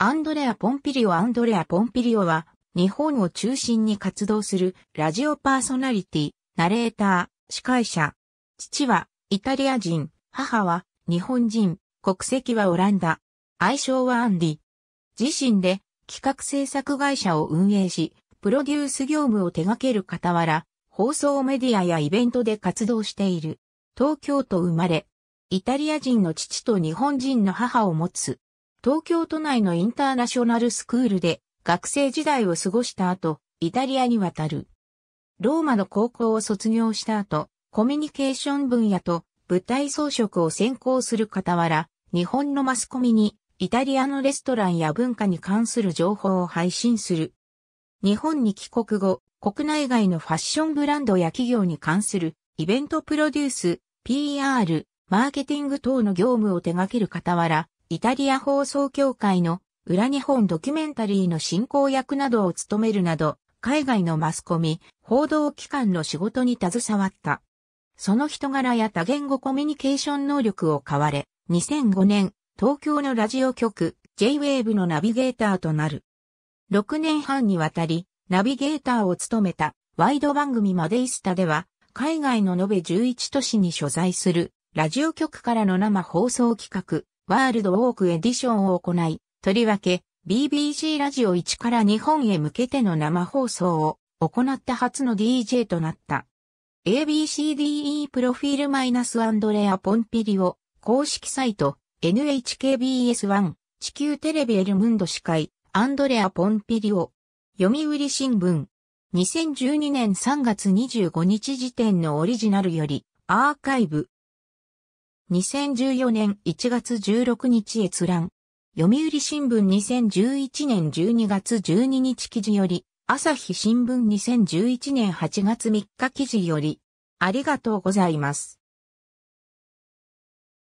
アンドレア・ポンピリオアンドレア・ポンピリオは、日本を中心に活動するラジオパーソナリティ、ナレーター、司会者。父はイタリア人、母は日本人、国籍はオランダ。愛称はアンディ。自身で企画制作会社を運営し、プロデュース業務を手掛ける傍ら、放送メディアやイベントで活動している。東京都生まれ。イタリア人の父と日本人の母を持つ。東京都内のインターナショナルスクールで学生時代を過ごした後、イタリアに渡る。ローマの高校を卒業した後、コミュニケーション分野と舞台装飾を専攻する傍ら、日本のマスコミにイタリアのレストランや文化に関する情報を配信する。日本に帰国後、国内外のファッションブランドや企業に関するイベントプロデュース、PR、マーケティング等の業務を手掛ける傍ら、イタリア放送協会の裏日本ドキュメンタリーの進行役などを務めるなど、海外のマスコミ、報道機関の仕事に携わった。その人柄や多言語コミュニケーション能力を買われ、2005年、東京のラジオ局 J-Wave のナビゲーターとなる。6年半にわたり、ナビゲーターを務めたワイド番組マデイスタでは、海外の延べ11都市に所在するラジオ局からの生放送企画、ワールドウォークエディションを行い、とりわけ BBC ラジオ1から日本へ向けての生放送を行った初の DJ となった。ABCDE プロフィールマイナスアンドレア・ポンピリオ公式サイト NHKBS1 地球テレビエルムンド司会アンドレア・ポンピリオ読売新聞2012年3月25日時点のオリジナルよりアーカイブ2014年1月16日閲覧。読売新聞2011年12月12日記事より、朝日新聞2011年8月3日記事より、ありがとうございます。